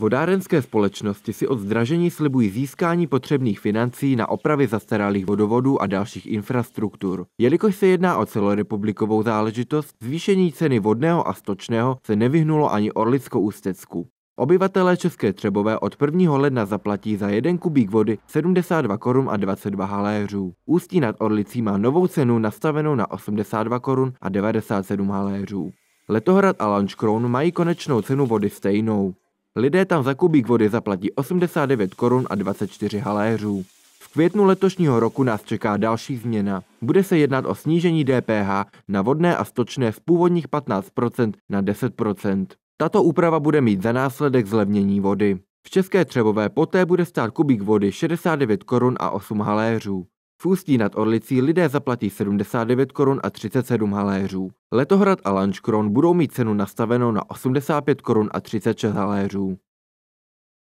Vodárenské společnosti si od zdražení slibují získání potřebných financí na opravy zastaralých vodovodů a dalších infrastruktur. Jelikož se jedná o celorepublikovou záležitost, zvýšení ceny vodného a stočného se nevyhnulo ani Orlicko-Ústecku. Obyvatelé České Třebové od 1. ledna zaplatí za jeden kubík vody 72 korun a 22 haléřů. Ústí nad Orlicí má novou cenu nastavenou na 82 korun a 97 haléřů. Letohrad a Lunchcrown mají konečnou cenu vody stejnou. Lidé tam za kubík vody zaplatí 89 korun a 24 haléřů. V květnu letošního roku nás čeká další změna. Bude se jednat o snížení DPH na vodné a stočné z původních 15% na 10%. Tato úprava bude mít za následek zlevnění vody. V České Třebové poté bude stát kubík vody 69 korun a 8 haléřů. V Ústí nad Orlicí lidé zaplatí 79 korun a 37 haléřů. Letohrad a Lančkron budou mít cenu nastavenou na 85 korun a 36 haléřů.